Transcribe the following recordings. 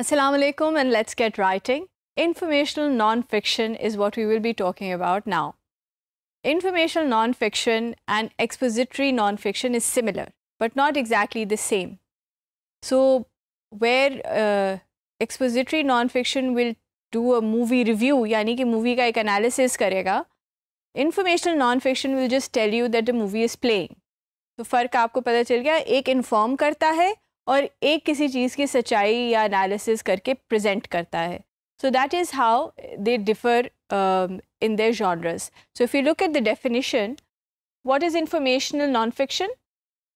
Assalamu alaikum and let's get writing. Informational non-fiction is what we will be talking about now. Informational non-fiction and expository non-fiction is similar, but not exactly the same. So, where uh, expository non-fiction will do a movie review, yani ki movie ka ek analysis karega, informational non-fiction will just tell you that the movie is playing. तो फ़र्क आपको पता चल गया एक inform करता है और एक किसी चीज़ की सच्चाई या एनालिसिस करके प्रेजेंट करता है so that is how they differ in their genres so if you look at the definition what is informational non fiction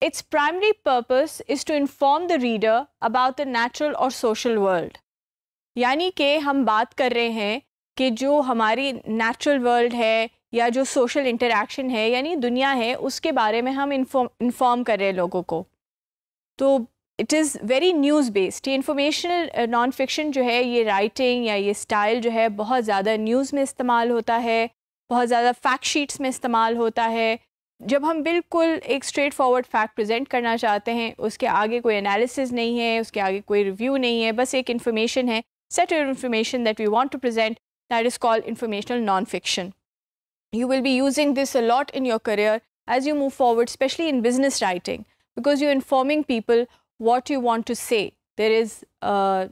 it's primary purpose is to inform the reader about the natural और social world यानी कि हम बात कर रहे हैं कि जो हमारी नेचुरल वर्ल्ड है या जो सोशल इंटरेक्शन है यानी दुनिया है उसके बारे में हम इन्फॉर्म कर रहे हैं लोगों को तो it is very news based ये इंफॉर्मेशनल नॉन फिक्शन जो है ये राइटिंग या ये स्टाइल जो है बहुत ज़्यादा न्यूज़ में इस्तेमाल होता है बहुत ज़्यादा फैक्ट शीट्स में इस्तेमाल होता है जब हम बिल्कुल एक स्ट्रेट फॉर्वर्ड फैक्ट प्रजेंट करना चाहते हैं उसके आगे कोई एनालिसिस नहीं है उसके आगे कोई रिव्यू नहीं है बस एक इन्फॉर्मेशन है set your information that we want to present that is called informational non fiction you will be using this a lot in your career as you move forward specially in business writing because you informing people what you want to say. There is uh,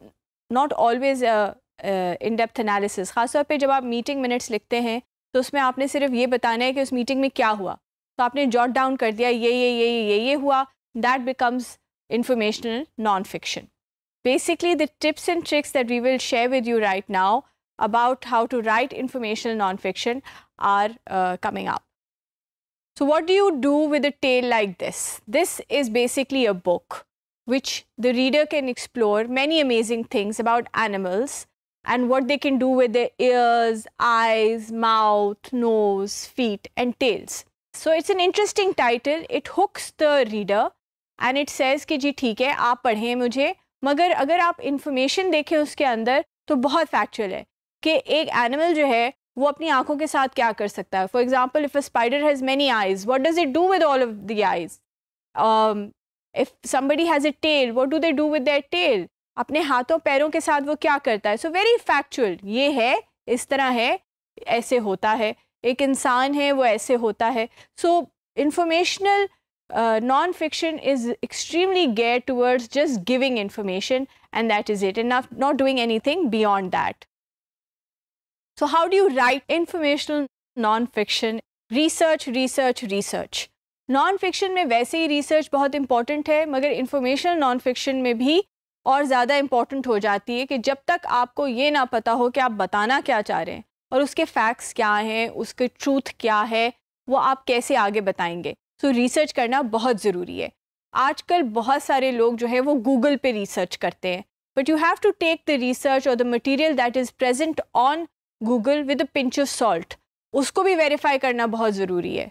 not always a uh, uh, in-depth analysis. खासतौर पे जब आप meeting minutes, लिखते हैं तो उसमें आपने सिर्फ ये बताना है कि उस मीटिंग में क्या हुआ तो आपने जॉट डाउन कर दिया ये ये ये ये ये हुआ informational non-fiction. Basically, the tips and tricks that we will share with you right now about how to write informational non-fiction are uh, coming up. So what do you do with a tale like this? This is basically a book which the reader can explore many amazing things about animals and what they can do with their ears, eyes, mouth, nose, feet and tails. So it's an interesting title, it hooks the reader and it says कि जी ठीक है आप पढ़ें मुझे मगर अगर आप information देखें उसके अंदर तो बहुत फैक्चुअल है कि एक एनिमल जो है वो अपनी आंखों के साथ क्या कर सकता है for example if a spider has many eyes what does it do with all of the eyes if somebody has a tail what do they do with tail अपने हाथों पैरों के साथ वो क्या करता है सो वेरी फैक्चुअल ये है इस तरह है ऐसे होता है एक इंसान है वो ऐसे होता है so informational non fiction is extremely gear towards just giving information and that is it and not doing anything beyond that so how do you write informational non fiction research research research non fiction में वैसे ही research बहुत important है मगर information non fiction में भी और ज़्यादा important हो जाती है कि जब तक आपको ये ना पता हो कि आप बताना क्या चाह रहे हैं और उसके फैक्ट्स क्या हैं उसके ट्रूथ क्या है वो आप कैसे आगे बताएंगे सो so, रिसर्च करना बहुत ज़रूरी है आजकल बहुत सारे लोग जो है वो गूगल पे रिसर्च करते हैं but you have to take the research और the material that is present on Google with a pinch of salt उसको भी वेरीफाई करना बहुत ज़रूरी है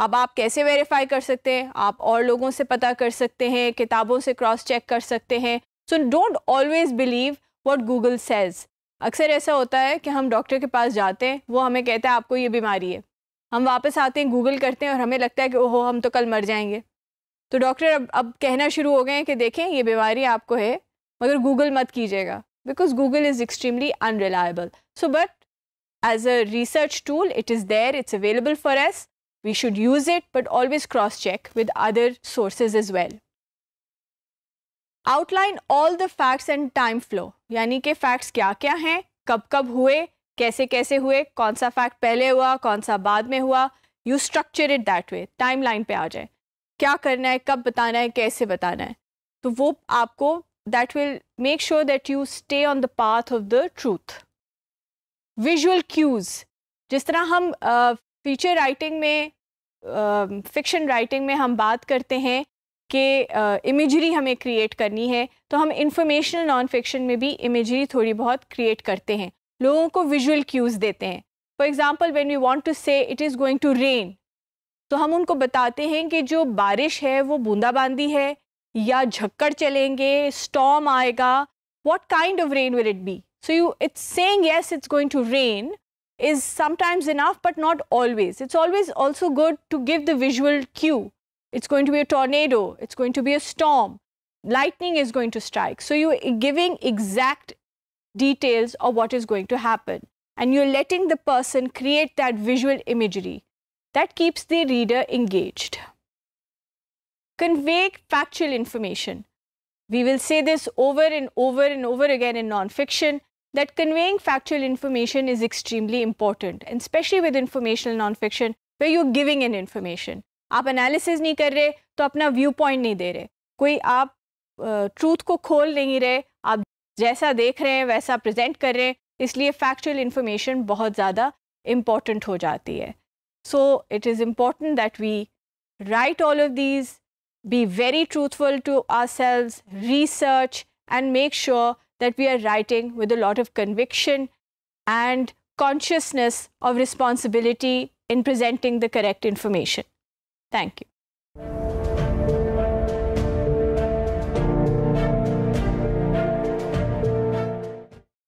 अब आप कैसे वेरीफाई कर सकते हैं आप और लोगों से पता कर सकते हैं किताबों से क्रॉस चेक कर सकते हैं so don't always believe what Google says अक्सर ऐसा होता है कि हम डॉक्टर के पास जाते हैं वो हमें कहता है आपको ये बीमारी है हम वापस आते हैं गूगल करते हैं और हमें लगता है कि ओहो हम तो कल मर जाएंगे तो डॉक्टर अब अब कहना शुरू हो गए हैं कि देखें ये बीमारी आपको है मगर गूगल मत कीजिएगा because Google is extremely unreliable so but as a research tool it is there it's available for us We should use it but always cross-check with other sources as well. Outline all the facts and time flow यानी कि facts क्या क्या हैं कब कब हुए कैसे कैसे हुए कौन सा फैक्ट पहले हुआ कौन सा बाद में हुआ you structure it that way timeline पर आ जाए क्या करना है कब बताना है कैसे बताना है तो वो आपको that will make sure that you stay on the path of the truth visual cues जिस तरह हम फीचर uh, राइटिंग में फ़िक्शन राइटिंग में हम बात करते हैं कि इमेजरी हमें क्रिएट करनी है तो हम इंफॉर्मेशनल नॉन फिक्शन में भी इमेजरी थोड़ी बहुत क्रिएट करते हैं लोगों को विजुअल क्यूज़ देते हैं for example when you want to say it is going to rain तो हम उनको बताते हैं कि जो बारिश है वो बूंदाबांदी है या झक्कड़ चलेंगे स्टॉम आएगा what kind of rain will it be so you it's saying yes it's going to rain is sometimes enough, but not always. It's always also good to give the visual cue. It's going to be a tornado. It's going to be a storm. Lightning is going to strike. So you're giving exact details of what is going to happen. And you're letting the person create that visual imagery. That keeps the reader engaged. Convey factual information. We will say this over and over and over again in nonfiction that conveying factual information is extremely important, and especially with informational nonfiction, where you're giving in information. आप analysis नहीं कर रहे तो अपना view point नहीं दे रहे कोई आप ट्रूथ uh, को खोल नहीं रहे आप जैसा देख रहे हैं वैसा प्रेजेंट कर रहे हैं इसलिए फैक्चुअल इन्फॉर्मेशन बहुत ज़्यादा इम्पॉर्टेंट हो जाती है so it is important that we write all of these be very truthful to ourselves research and make sure that we are writing with a lot of conviction and consciousness of responsibility in presenting the correct information. Thank you.